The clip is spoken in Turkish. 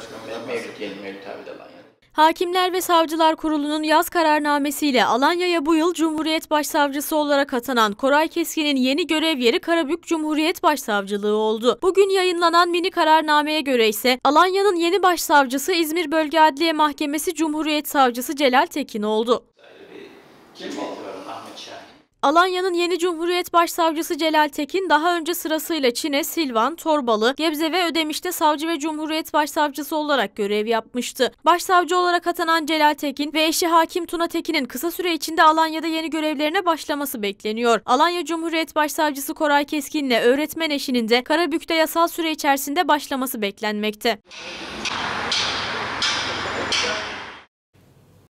Başkanımızdan Mevlüt Mevlüt abi de Alanya. Hakimler ve Savcılar Kurulu'nun yaz kararnamesiyle Alanya'ya bu yıl Cumhuriyet Başsavcısı olarak atanan Koray Keskin'in yeni görev yeri Karabük Cumhuriyet Başsavcılığı oldu. Bugün yayınlanan mini kararnameye göre ise Alanya'nın yeni başsavcısı İzmir Bölge Adliye Mahkemesi Cumhuriyet Savcısı Celal Tekin oldu. Kim oldu? Ahmet Şahin. Alanya'nın yeni Cumhuriyet Başsavcısı Celal Tekin daha önce sırasıyla Çin'e Silvan, Torbalı, Gebze ve Ödemiş'te savcı ve Cumhuriyet Başsavcısı olarak görev yapmıştı. Başsavcı olarak atanan Celal Tekin ve eşi hakim Tuna Tekin'in kısa süre içinde Alanya'da yeni görevlerine başlaması bekleniyor. Alanya Cumhuriyet Başsavcısı Koray Keskin'le öğretmen eşinin de Karabük'te yasal süre içerisinde başlaması beklenmekte.